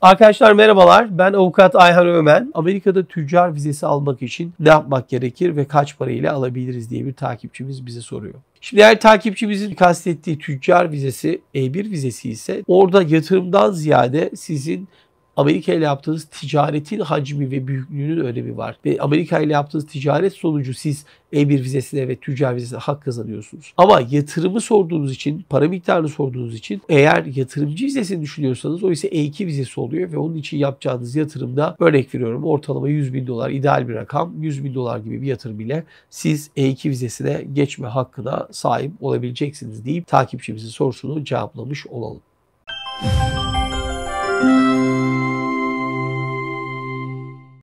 Arkadaşlar merhabalar. Ben avukat Ayhan Ömen. Amerika'da tüccar vizesi almak için ne yapmak gerekir ve kaç parayla alabiliriz diye bir takipçimiz bize soruyor. Şimdi eğer takipçimizin kastettiği tüccar vizesi E1 vizesi ise orada yatırımdan ziyade sizin Amerika ile yaptığınız ticaretin hacmi ve büyüklüğünün önemi var. Ve Amerika ile yaptığınız ticaret sonucu siz E1 vizesine ve tüccar vizesine hak kazanıyorsunuz. Ama yatırımı sorduğunuz için, para miktarını sorduğunuz için eğer yatırımcı vizesini düşünüyorsanız o ise E2 vizesi oluyor ve onun için yapacağınız yatırımda örnek veriyorum ortalama 100 bin dolar ideal bir rakam 100 bin dolar gibi bir yatırım ile siz E2 vizesine geçme hakkına sahip olabileceksiniz deyip takipçimizin sorusunu cevaplamış olalım.